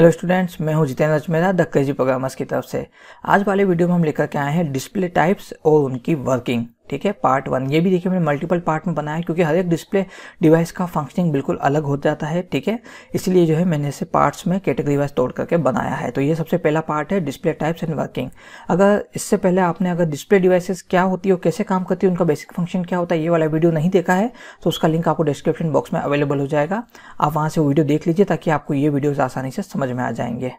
hello students मैं हूं Jitendra Ajmera the Crazy Programmers की तरफ से आज वाले वीडियो में हम लेकर के आए हैं डिस्प्ले टाइप्स और उनकी वर्किंग ठीक है पार्ट वन ये भी देखिए मैंने मल्टीपल पार्ट में बनाया है क्योंकि हर एक डिस्प्ले डिवाइस का फंक्शनिंग बिल्कुल अलग हो जाता है ठीक है इसलिए जो है मैंने इसे पार्ट्स में कैटेगरी वाइज तोड़ करके बनाया है तो ये सबसे पहला पार्ट है डिस्प्ले टाइप्स एंड वर्किंग अगर इससे पहले आपने अगर डिस्प्ले डिवाइसेस क्या होती है हो, कैसे काम करती है उनका बेसिक फंक्शन क्या होता है ये वाला वीडियो नहीं देखा है तो उसका लिंक आपको डिस्क्रिप्शन बॉक्स में अवेलेबल हो जाएगा आप वहाँ से वीडियो देख लीजिए ताकि आपको ये वीडियोज़ आसानी से समझ में आ जाएंगे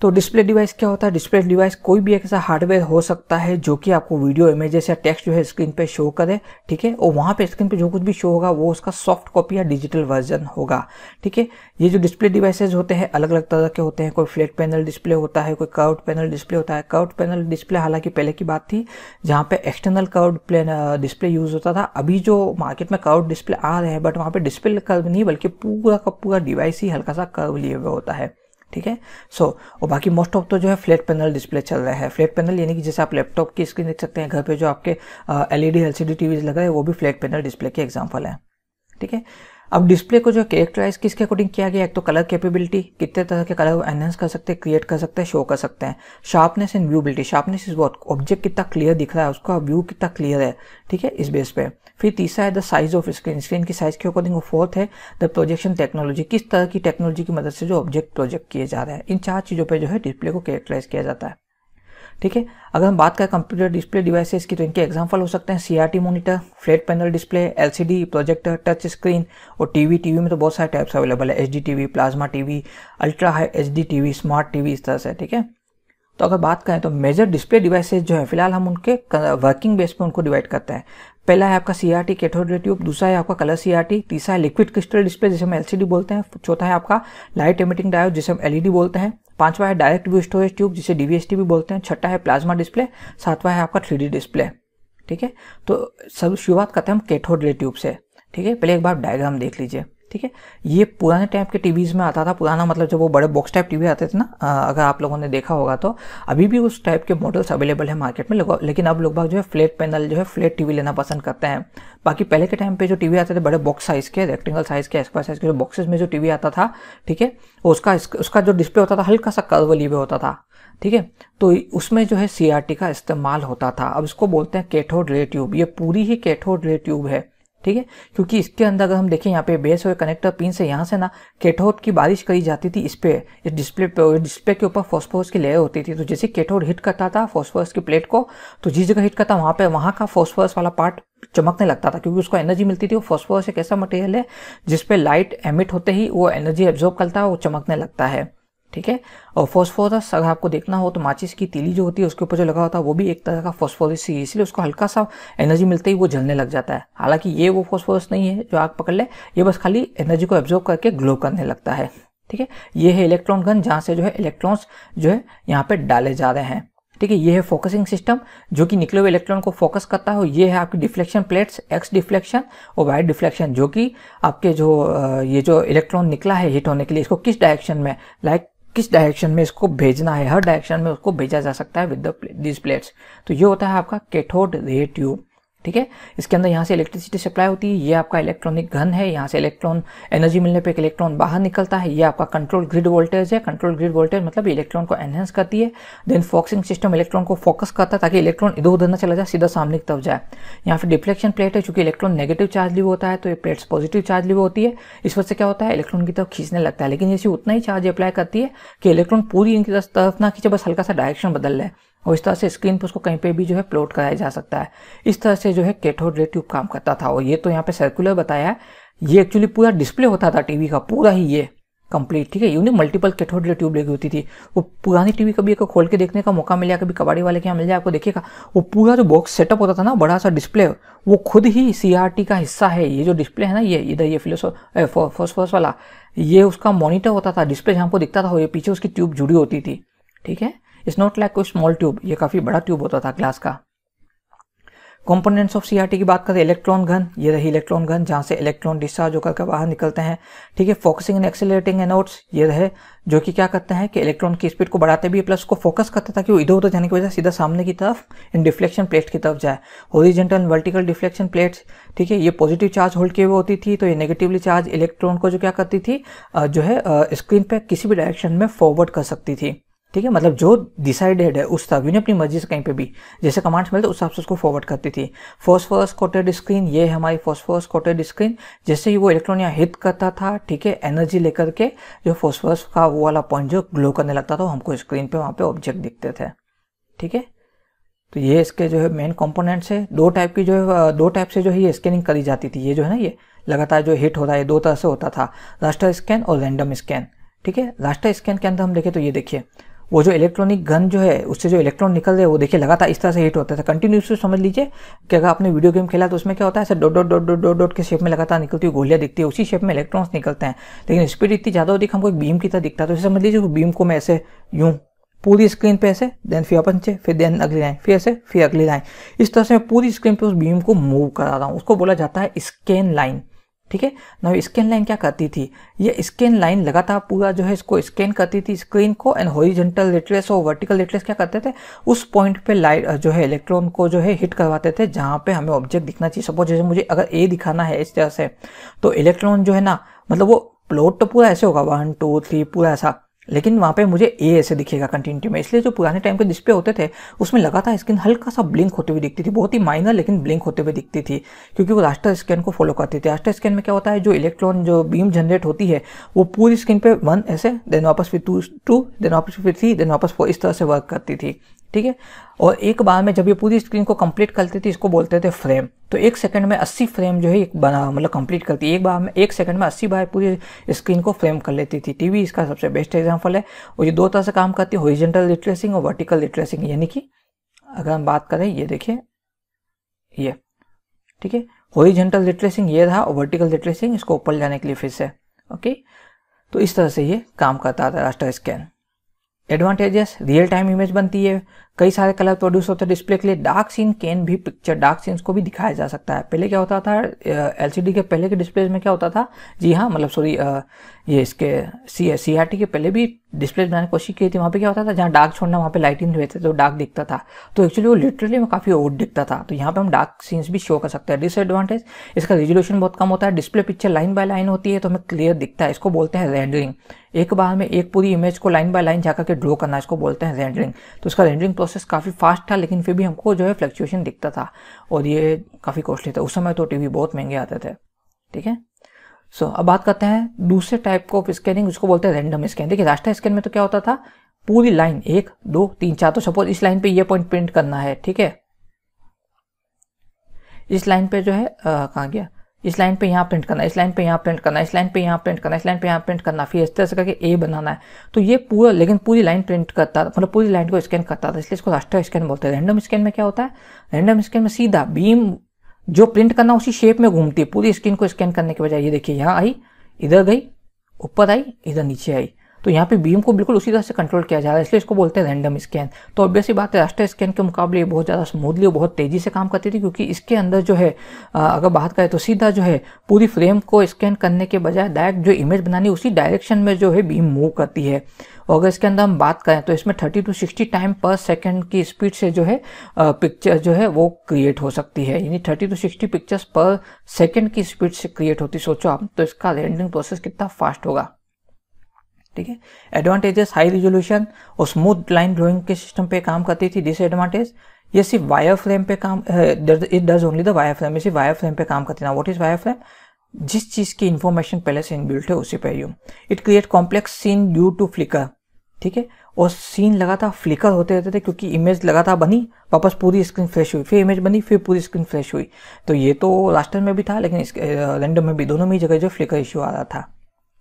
तो डिस्प्ले डिवाइस क्या होता है डिस्प्ले डिवाइस कोई भी एक ऐसा हार्डवेयर हो सकता है जो कि आपको वीडियो इमेजेस या टेक्स्ट जो है स्क्रीन पे शो करे ठीक है और वहाँ पे स्क्रीन पे जो कुछ भी शो होगा वो उसका सॉफ्ट कॉपी या डिजिटल वर्जन होगा ठीक है ये जो डिस्प्ले डिवाइसेज होते हैं अलग अलग तरह के होते हैं कोई फ्लैट पैनल डिस्प्ले होता है कोई कर्व पैनल डिस्प्ले होता है कर्व पैनल डिस्प्ले हालांकि पहले की बात थी जहाँ पे एक्सटर्नल कर्व डिस्प्ले यूज होता था अभी जो मार्केट में कर्व डिस्प्ले आ रहे हैं बट वहाँ पर डिस्प्ले कर्व नहीं बल्कि पूरा का पूरा डिवाइस ही हल्का सा कर्व लिए हुए होता है ठीक है सो और बाकी मोस्ट ऑफ तो जो है फ्लैट पैनल डिस्प्ले चल रहा है फ्लैट पैनल यानी कि जैसे आप लैपटॉप की स्क्रीन देख सकते हैं घर पे जो आपके एलईडी एलसीडी टीवीज लग रहे हैं वो भी फ्लैट पैनल डिस्प्ले के एग्जाम्पल है ठीक है अब डिस्प्ले को जो कैरेक्टराइज किसके अकॉर्डिंग किया गया एक तो कलर कैपेबिलिटी कितने तरह के कलर एनहेंस कर सकते हैं क्रिएट कर सकते हैं शो कर सकते हैं sharpness and viewability sharpness is what object कितना क्लियर दिख रहा है उसका व्यू कितना क्लियर है ठीक है इस बेस पे फिर तीसरा है the size of screen screen की साइज के अकॉर्डिंग फोर्थ है द प्रोजेक्शन टेक्नोलॉजी किस तरह की टेक्नोलॉजी की मदद से जो ऑब्जेक्ट प्रोजेक्ट किए जा रहे हैं इन चार चीज़ों पर जो है डिस्प्ले को कैरेक्टराइज किया जाता है ठीक है अगर हम बात करें कंप्यूटर डिस्प्ले डिवाइसेस की तो इनके एग्जाम्पल हो सकते हैं CRT monitor flat panel display LCD projector touch screen और टीवी टीवी में तो बहुत सारे टाइप्स अवेलेबल है H D TV plasma TV ultra high H D TV smart TV इस तरह से ठीक है तो अगर बात करें तो मेजर डिस्प्ले डिवाइसेज जो है फिलहाल हम उनके वर्किंग बेस पे उनको डिवाइड करते हैं पहला है आपका C R T cathode tube दूसरा है आपका कलर सी आर टी तीसरा है लिक्विड क्रिस्टल डिस्प्ले जिसे हम एलसीडी बोलते हैं चौथा है आपका लाइट एमिटिंग डायोड जिसे हम एलईडी e बोलते हैं पांचवा है डायरेक्ट व्यू स्टोरेज ट्यूब जिसे डीवीएसटी भी बोलते हैं छठा है प्लाज्मा डिस्प्ले सातवां है आपका थ्री डिस्प्ले ठीक है तो सब शुरुआत करते हैं हम कैथोड ट्यूब से ठीक है पहले एक बार डायग्राम देख लीजिए ठीक है ये पुराने टाइप के टीवीज़ में आता था पुराना मतलब जब वो बड़े बॉक्स टाइप टीवी आते थे ना अगर आप लोगों ने देखा होगा तो अभी भी उस टाइप के मॉडल्स अवेलेबल है मार्केट में लेकिन अब लोग बाग जो है फ्लैट पैनल जो है फ्लैट टीवी लेना पसंद करते हैं बाकी पहले के टाइम पे जो टीवी आते थे बड़े बॉक्स साइज़ के रेक्टेंगल साइज़ के एक्सपायर साइज़ के जो बॉक्सेस में जो टीवी आता था ठीक है उसका उसका जो डिस्प्ले होता था हल्का सा कर्वली हुए होता था ठीक है तो उसमें जो है सी का इस्तेमाल होता था अब इसको बोलते हैं कैथोड रे ट्यूब ये पूरी ही कैथोड रे ट्यूब है ठीक है क्योंकि इसके अंदर अगर हम देखें यहाँ पे बेस और कनेक्टर पिन से यहाँ से ना कैथोड की बारिश करी जाती थी इस पर इस डिस्प्ले पे डिस्प्ले के ऊपर फॉस्फोरस की लेयर होती थी तो जैसे कैथोड हिट करता था फॉस्फोरस की प्लेट को तो जिस जगह हिट करता वहाँ पे वहाँ का फॉस्फोरस वाला पार्ट चमकने लगता था क्योंकि उसको एनर्जी मिलती थी वो फॉस्फोरस एक ऐसा मटेरियल है जिसपे लाइट एमिट होते ही वो एनर्जी एब्जॉर्ब करता है वो चमकने लगता है ठीक है और फॉस्फोरस अगर आपको देखना हो तो माचिस की तीली जो होती है उसके ऊपर जो लगा होता है वो भी एक तरह का फॉस्फोरस ही इसलिए उसको हल्का सा एनर्जी मिलते ही वो जलने लग जाता है हालांकि ये वो फॉस्फोरस नहीं है जो आग पकड़ ले ये बस खाली एनर्जी को एब्जॉर्व करके ग्लो करने लगता है ठीक है ये है इलेक्ट्रॉन गन जहाँ से जो है इलेक्ट्रॉन्स जो है यहाँ पे डाले जा रहे हैं ठीक है ये है फोकसिंग सिस्टम जो कि निकले हुए इलेक्ट्रॉन को फोकस करता है ये है आपकी डिफ्लेक्शन प्लेट्स एक्स डिफ्लेक्शन और वाई डिफ्लेक्शन जो कि आपके जो ये जो इलेक्ट्रॉन निकला है हिट होने के लिए इसको किस डायरेक्शन में लाइक किस डायरेक्शन में इसको भेजना है हर डायरेक्शन में उसको भेजा जा सकता है विद दिस प्लेट्स तो ये होता है आपका कैथोड रे ट्यूब ठीक है इसके अंदर यहाँ से इलेक्ट्रिसिटी सप्लाई होती है ये आपका इलेक्ट्रॉनिक घन है यहाँ से इलेक्ट्रॉन एनर्जी मिलने पर एक इलेक्ट्रॉन बाहर निकलता है ये आपका कंट्रोल ग्रिड वोल्टेज है कंट्रोल ग्रिड वोल्टेज मतलब इलेक्ट्रॉन को एनहेंस करती है देन फोक्सिंग सिस्टम इलेक्ट्रॉन को फोकस करता है ताकि इलेक्ट्रॉन इधर उधर ना चला जाए सीधा सामने की तरफ जाए यहाँ फिर डिफ्लेक्शन प्लेट है चूंकि इलेक्ट्रॉन नेगेटिव चार्ज लिए होता है तो ये प्लेट्स पॉजिटिव चार्ज भी होती है इस वजह से क्या होता है इलेक्ट्रॉन की तरफ खींचने लगता है लेकिन इसी उतना ही चार्ज अप्लाई करती है कि इलेक्ट्रॉन पूरी इनकी तरफ ना खींचे बस हल्का सा डायरेक्शन बदल रहा है और इस तरह से स्क्रीन पर उसको कहीं पे भी जो है प्लॉट कराया जा सकता है इस तरह से जो है कैथोड रे ट्यूब काम करता था और ये तो यहाँ पे सर्कुलर बताया है ये एक्चुअली पूरा डिस्प्ले होता था टीवी का पूरा ही ये कंप्लीट ठीक है यूनि मल्टीपल कैथोड रे ट्यूब लगी होती थी वो पुरानी टीवी कभी एक खोल के देखने का मौका मिला कभी कबाड़ी वाले के यहाँ मिल जाए आपको देखिएगा वो पूरा जो बॉक्स सेटअप होता था ना बड़ा सा डिस्प्ले वो खुद ही सी का हिस्सा है ये जो डिस्प्ले है ना ये इधर ये फिलोसो फर्स्ट फर्स्ट वाला ये उसका मॉनिटर होता था डिस्प्ले जहाँ को दिखता था ये पीछे उसकी ट्यूब जुड़ी होती थी ठीक है इट्स नॉट लाइक कोई स्मॉल ट्यूब ये काफ़ी बड़ा ट्यूब होता था ग्लास का कंपोनेंट्स ऑफ सीआरटी की बात करें इलेक्ट्रॉन घन ये रही इलेक्ट्रॉन घन जहाँ से इलेक्ट्रॉन डिस्चार्ज होकर के बाहर निकलते हैं ठीक है फोकसिंग एंड एक्सेलेटिंग एनोड्स ये रहे जो कि क्या करते हैं कि इलेक्ट्रॉन की स्पीड को बढ़ाते भी प्लस को फोकस करते ताकि वो इधर उधर जाने की वजह से सीधा सामने की तरफ इन डिफ्लेक्शन प्लेट की तरफ जाए ओरिजेंटल वर्टिकल डिफ्लेक्शन प्लेट्स ठीक है ये पॉजिटिव चार्ज होल्ड की हुए होती थी तो ये नेगेटिवली चार्ज इलेक्ट्रॉन को जो क्या करती थी जो है स्क्रीन पर किसी भी डायरेक्शन में फॉरवर्ड कर सकती थी ठीक है मतलब जो डिसाइडेड है उस तरफ यूनि अपनी मर्जी से कहीं पे भी जैसे कमांड्स मिलते उस हिसाब से उसको फॉरवर्ड करती थी फॉस्फोरस कोटेड स्क्रीन ये है हमारी फॉस्फोरस कोटेड स्क्रीन जैसे ही वो इलेक्ट्रॉन यहाँ हिट करता था ठीक है एनर्जी लेकर के जो फॉस्फोरस का वो वाला पॉइंट जो ग्लो करने लगता था तो हमको स्क्रीन पर वहाँ पर ऑब्जेक्ट दिखते थे ठीक है तो ये इसके जो है मेन कॉम्पोनेंट्स है दो टाइप की जो है दो टाइप से जो है ये स्कैनिंग करी जाती थी ये जो है ना ये लगातार जो हिट हो रहा है दो तरह से होता था राष्ट्र स्कैन और रैंडम स्कैन ठीक है रास्टर स्कैन के अंदर हम देखें तो ये देखिए वो जो इलेक्ट्रॉनिक गन जो है उससे जो इलेक्ट्रॉन निकल रहे वो देखिए लगातार इस तरह से हिट होता है कंटिन्यूसली तो समझ लीजिए कि अगर आपने वीडियो गेम खेला तो उसमें क्या होता है ऐसे dot dot dot dot dot के शेप में लगातार निकलती है गोलियाँ दिखती है उसी शेप में इलेक्ट्रॉन्स निकलते हैं लेकिन स्पीड इतनी ज़्यादा होती है हमको एक बीम की तरह दिखता है तो इसे समझ लीजिए बीम को मैं ऐसे यूँ पूरी स्क्रीन पे ऐसे देन फिर अपन से फिर देन अगली लाइन फिर ऐसे फिर अगली लाइन इस तरह से मैं पूरी स्क्रीन पे उस बीम को मूव करा रहा हूँ उसको बोला जाता है स्कैन लाइन ठीक है ना स्कैन लाइन क्या करती थी ये स्कैन लाइन लगातार पूरा जो है इसको स्कैन करती थी स्क्रीन को एंड हॉरिजेंटल लेटलेस और वर्टिकल लेटलेस क्या करते थे उस पॉइंट पे लाइट जो है इलेक्ट्रॉन को जो है हिट करवाते थे जहाँ पे हमें ऑब्जेक्ट दिखना चाहिए सपोज जैसे मुझे अगर ए दिखाना है इस तरह से तो इलेक्ट्रॉन जो है ना मतलब वो प्लॉट तो पूरा ऐसे होगा वन टू थ्री पूरा ऐसा लेकिन वहाँ पे मुझे ए ऐसे दिखेगा कंटिन्यूटी में इसलिए जो पुराने टाइम के डिस्प्ले होते थे उसमें लगा था स्किन हल्का सा ब्लिंक होते हुए दिखती थी बहुत ही माइनर लेकिन ब्लिंक होते हुए दिखती थी क्योंकि वो रास्टर स्कैन को फॉलो करती थी रास्टर स्कैन में क्या होता है जो इलेक्ट्रॉन जो बीम जनरेट होती है वो पूरी स्क्रीन पर वन ऐसे देन वापस फिर टू टू देन वापस फिर थ्री देन वापस फोर इस तरह से वर्क करती थी ठीक है और एक बार में जब ये पूरी स्क्रीन को कंप्लीट करती थी इसको बोलते थे फ्रेम तो एक सेकंड में 80 फ्रेम जो है एक बना मतलब कंप्लीट करती है एक बार में एक सेकंड में 80 बार पूरी स्क्रीन को फ्रेम कर लेती थी टीवी इसका सबसे बेस्ट एग्जाम्पल है और ये दो तरह से काम करती है होरिजेंटल रिट्रेसिंग और वर्टिकल रिट्रेसिंग यानी कि अगर हम बात करें ये देखिए ये ठीक है होरिजेंटल रिट्रेसिंग ये रहा और वर्टिकल रिट्रेसिंग इसको ऊपर जाने के लिए फिर से ओके तो इस तरह से ये काम करता था raster scan advantages real time image बनती है कई सारे कलर प्रोड्यूस होते हैं डिस्प्ले के लिए डार्क सीन कैन भी पिक्चर डार्क सीन्स को भी दिखाया जा सकता है पहले क्या होता था एलसीडी के पहले के डिस्प्ले में क्या होता था जी हाँ मतलब सॉरी ये इसके सी सी आर टी के पहले भी डिस्प्ले बनाने की कोशिश की थी वहाँ पे क्या होता था जहाँ डार्क छोड़ना वहाँ पे लाइटिंग थे तो डार्क दिखता था तो एक्चुअली वो लिटरली में काफ़ी ओड दिखता था तो यहाँ पे हम डार्क सीन्स भी शो कर सकते हैं डिसएडवांटेज इसका रेजोल्यूशन बहुत कम होता है display picture line by line होती है तो हमें क्लियर दिखता है इसको बोलते हैं रेंडरिंग एक बार में एक पूरी इमेज को लाइन बाय लाइन जाकर के ड्रॉ करना इसको बोलते हैं रेंडरिंग तो इसका रेंडरिंग प्रोसेस काफ़ी फास्ट था लेकिन फिर भी हमको जो है फ्लक्चुएशन दिखता था और ये काफ़ी कॉस्टली था उस समय तो टीवी बहुत महंगे आते थे ठीक है सो so, अब बात करते हैं दूसरे टाइप ऑफ स्कैनिंग उसको बोलते हैं रैंडम स्कैन देखिए राष्ट्र स्कैन में तो क्या होता था पूरी लाइन एक दो तीन चार तो सपोज इस लाइन पे ये पॉइंट प्रिंट करना है ठीक है इस लाइन पे जो है कहा गया इस लाइन पे यहाँ प्रिंट करना इस लाइन पे यहाँ प्रिंट करना इस लाइन पे यहाँ प्रिंट करना इस लाइन पे यहाँ प्रिंट करना फिर इस तरह से करके ए बनाना है तो ये पूरा लेकिन पूरी लाइन प्रिंट करता था मतलब पूरी लाइन को स्कैन करता था इसलिए इसको राष्ट्र स्कैन बोलते हैं रैंडम स्कैन में क्या होता है रैंडम स्कैन में सीधा बीम जो प्रिंट करना उसी शेप में घूमती है पूरी स्क्रीन को स्कैन करने के बजाय ये देखिए यहाँ आई इधर गई ऊपर आई इधर नीचे आई तो यहाँ पे बीम को बिल्कुल उसी तरह से कंट्रोल किया जा रहा है इसलिए इसको बोलते हैं रैंडम स्कैन तो ऑब्वियसली बात है राष्ट्रीय स्कैन के मुकाबले बहुत ज़्यादा स्मूथली और बहुत तेज़ी से काम करती थी क्योंकि इसके अंदर जो है अगर बात करें तो सीधा जो है पूरी फ्रेम को स्कैन करने के बजाय डायरेक्ट जो इमेज बनानी उसी डायरेक्शन में जो है बीम मूव करती है और अगर इसके अंदर हम बात करें तो इसमें thirty to sixty time per second की स्पीड से जो है पिक्चर जो है वो क्रिएट हो सकती है यानी thirty to sixty pictures per second की स्पीड से क्रिएट होती सोचो आप तो इसका रेंडिंग प्रोसेस कितना फास्ट होगा ठीक है एडवांटेजेस हाई रिजोल्यूशन और स्मूथ लाइन ड्रॉइंग के सिस्टम पे काम करती थी डिसएडवांटेज ये सिर्फ वायर फ्रेम पे काम it does only the wire frame इसी वायर फ्रेम पे काम करती ना वॉट इज वायर फ्रेम जिस चीज़ की इन्फॉर्मेशन पहले से इनबिल्ट है उसी पे you it create complex scene due to flicker ठीक है और सीन लगातार फ्लिकर होते रहते थे क्योंकि इमेज लगातार बनी वापस पूरी स्क्रीन फ्रेश हुई फिर इमेज बनी फिर पूरी स्क्रीन फ्रेश हुई तो ये तो रास्टर में भी था लेकिन इस रेंडम में भी दोनों में ही जगह जो फ्लिकर इश्यू आ रहा था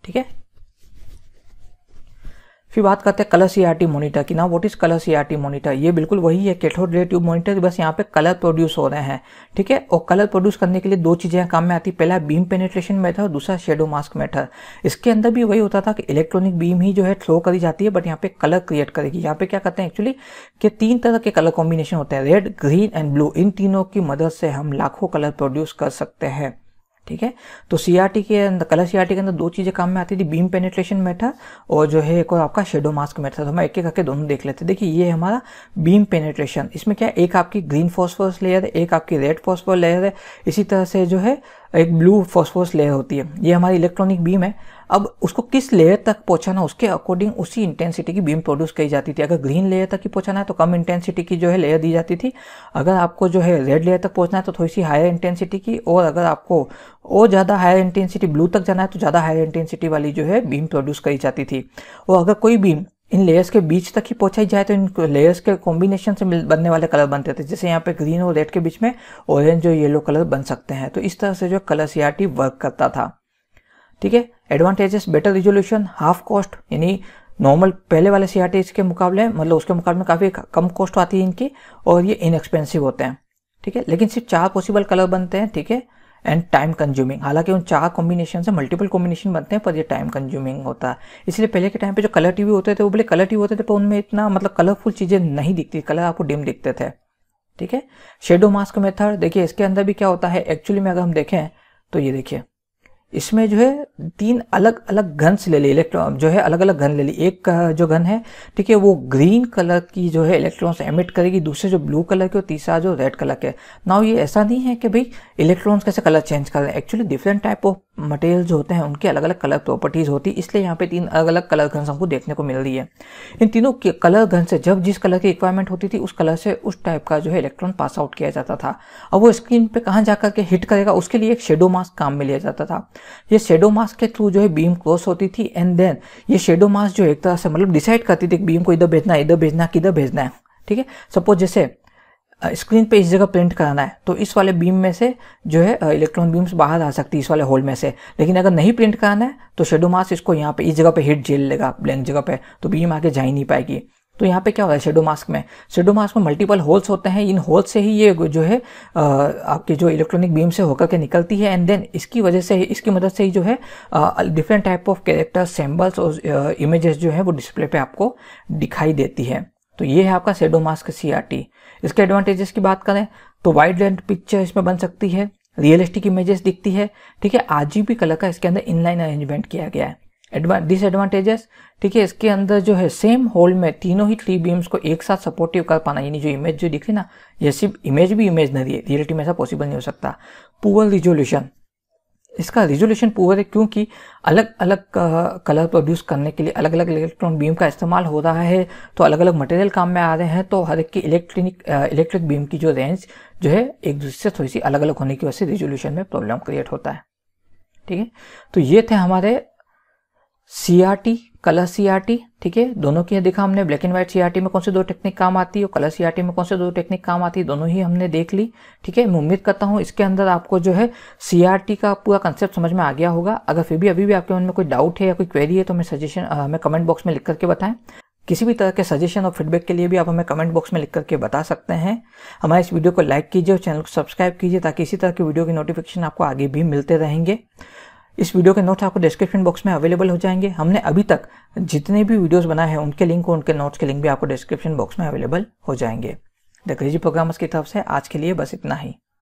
ठीक है फिर बात करते हैं कलर सीआरटी मॉनिटर की ना what is colour CRT monitor टी ये बिल्कुल वही है कैथोड रे ट्यूब बस यहाँ पे कलर प्रोड्यूस हो रहे हैं ठीक है और कलर प्रोड्यूस करने के लिए दो चीज़ें काम में आती पहला बीम पेनेट्रेशन मेथड और दूसरा शेडो मास्क मेथड इसके अंदर भी वही होता था कि इलेक्ट्रॉनिक बीम ही जो है थ्रो करी जाती है बट यहाँ पे कलर क्रिएट करेगी यहाँ पे क्या करते हैं एक्चुअली कि तीन तरह के कलर कॉम्बिनेशन होते हैं रेड ग्रीन एंड ब्लू इन तीनों की मदद से हम लाखों कलर प्रोड्यूस कर सकते हैं ठीक है तो सीआरटी के अंदर कलर सीआरटी के अंदर दो चीज़ें काम में आती थी बीम पेनिट्रेशन मेथड और जो है एक और आपका शेडो मास्क मेथड तो हम एक एक करके दोनों देख लेते हैं देखिए ये हमारा बीम पेनिट्रेशन इसमें क्या एक आपकी ग्रीन फॉस्फोरस लेयर है एक आपकी रेड फॉस्फोर लेयर है इसी तरह से जो है एक ब्लू फॉस्फोरस लेयर होती है ये हमारी इलेक्ट्रॉनिक बीम है अब उसको किस लेयर तक पहुंचाना उसके अकॉर्डिंग उसी इंटेंसिटी की बीम प्रोड्यूस की जाती थी अगर ग्रीन लेयर तक ही पहुंचाना है तो कम इंटेंसिटी की जो है लेयर दी जाती थी अगर आपको जो है रेड लेयर तक पहुंचना है तो थोड़ी सी हायर इंटेंसिटी की और अगर आपको और ज़्यादा हायर इंटेंसिटी ब्लू तक जाना है तो ज़्यादा हायर इंटेंसिटी वाली जो है बीम प्रोड्यूस करी जाती थी और अगर कोई बीम इन लेयर्स के बीच तक ही पहुंचाई जाए तो इन लेयर्स के कॉम्बिनेशन से बनने वाले कलर बनते थे जैसे यहाँ पे ग्रीन और रेड के बीच में ऑरेंज और येलो कलर बन सकते हैं तो इस तरह से जो कलर सी वर्क करता था ठीक है advantages better resolution half cost यानी नॉर्मल पहले वाले सी के मुकाबले मतलब उसके मुकाबले काफ़ी कम कॉस्ट आती है इनकी और ये इनएक्सपेंसिव होते हैं ठीक है लेकिन सिर्फ चार पॉसिबल कलर बनते हैं ठीक है एंड टाइम कंज्यूमिंग हालांकि उन चार कॉम्बिनेशन से मल्टीपल कॉम्बिनेशन बनते हैं पर ये टाइम कंज्यूमिंग होता है इसलिए पहले के टाइम पे जो कलर टीवी होते थे वो बोले कलर टीवी होते थे पर उनमें इतना मतलब कलरफुल चीज़ें नहीं दिखती कलर आपको डिम दिखते थे ठीक है शेडो मास्क मेथड देखिए इसके अंदर भी क्या होता है एक्चुअली में अगर हम देखें तो ये देखिए इसमें जो है तीन अलग अलग गन्स ले ली इलेक्ट्रॉन जो है अलग अलग गन ले ली एक जो गन है ठीक है वो ग्रीन कलर की जो है इलेक्ट्रॉन्स एमिट करेगी दूसरे जो ब्लू कलर के और तीसरा जो रेड कलर के नाउ ये ऐसा नहीं है कि भाई इलेक्ट्रॉन्स कैसे कलर चेंज कर रहे हैं actually different type of material जो होते हैं उनके अलग अलग कलर प्रॉपर्टीज़ होती है इसलिए यहाँ पे तीन अलग अलग कलर घंस हमको देखने को मिल रही है इन तीनों के कलर घन से जब जिस कलर की रिक्वायरमेंट होती थी उस कलर से उस टाइप का जो है इलेक्ट्रॉन पास आउट किया जाता था और वो स्क्रीन पे कहाँ जा करके हिट करेगा उसके लिए एक शेडो मास्क काम में लिया जाता था ये शेडो मास्क के थ्रू जो है बीम क्रॉस होती थी एंड देन ये शेडो मास्क जो एक तरह से मतलब डिसाइड करती थी बीम को इधर भेजना इधर भेजना किधर भेजना है ठीक है सपोज जैसे स्क्रीन पे इस जगह प्रिंट कराना है तो इस वाले बीम में से जो है इलेक्ट्रॉन बीम्स बाहर आ सकती है इस वाले होल में से लेकिन अगर नहीं प्रिंट कराना है तो शेडो मास इसको यहाँ पे इस जगह पे हिट झेल लेगा ब्लैंक जगह पे तो बीम आके जा ही नहीं पाएगी तो यहाँ पे क्या हो रहा है शेडो मास्क में शेडो मास्क में मल्टीपल होल्स होते हैं इन होल्स से ही ये जो है आपके जो इलेक्ट्रॉनिक बीम से होकर के निकलती है एंड देन इसकी वजह से इसकी मदद से ही जो है different type of character symbols और इमेजेस जो है वो डिस्प्ले पे आपको दिखाई देती है तो ये है आपका सेडो मास्क सी इसके एडवांटेजेस की बात करें तो वाइड लेंथ पिक्चर इसमें बन सकती है रियलिस्टिक इमेजेस दिखती है ठीक है आजीबी कलर का इसके अंदर इनलाइन अरेंजमेंट किया गया है डिसएडवांटेजेस ठीक है इसके अंदर जो है सेम होल में तीनों ही थ्री बीम्स को एक साथ सपोर्टिव कर पाना यानी जो इमेज जो दिख रही ना ये सिर्फ इमेज भी इमेज नहीं है रियलिटी में ऐसा पॉसिबल नहीं हो सकता पुअर रिजोल्यूशन इसका रिजोल्यूशन पुअर है क्योंकि अलग अलग कलर प्रोड्यूस करने के लिए अलग अलग इलेक्ट्रॉन बीम का इस्तेमाल हो रहा है तो अलग अलग मटेरियल काम में आ रहे हैं तो हर एक की इलेक्ट्रॉनिक इलेक्ट्रिक बीम की जो रेंज जो है एक दूसरे से थोड़ी सी अलग अलग होने की वजह से रिजोल्यूशन में प्रॉब्लम क्रिएट होता है ठीक है तो ये थे हमारे सीआरटी कलर सीआरटी ठीक है दोनों की देखा हमने ब्लैक एंड व्हाइट सीआरटी में कौन से दो टेक्निक काम आती है और कलर सीआरटी में कौन से दो टेक्निक काम आती है दोनों ही हमने देख ली ठीक है मैं उम्मीद करता हूँ इसके अंदर आपको जो है सीआरटी का पूरा कंसेप्ट समझ में आ गया होगा अगर फिर भी अभी भी आपके मन में कोई डाउट है या कोई क्वेरी है तो हमें सजेशन हमें कमेंट बॉक्स में लिख करके बताएं किसी भी तरह के सजेशन और फीडबैक के लिए भी आप हमें कमेंट बॉक्स में लिख करके बता सकते हैं हमारे इस वीडियो को लाइक कीजिए और चैनल को सब्सक्राइब कीजिए ताकि इसी तरह की वीडियो की नोटिफिकेशन आपको आगे भी मिलते रहेंगे इस वीडियो के नोट्स आपको डिस्क्रिप्शन बॉक्स में अवेलेबल हो जाएंगे हमने अभी तक जितने भी वीडियोस बनाए हैं उनके लिंक और उनके नोट्स के लिंक भी आपको डिस्क्रिप्शन बॉक्स में अवेलेबल हो जाएंगे द क्रेजी प्रोग्रामर्स की तरफ से आज के लिए बस इतना ही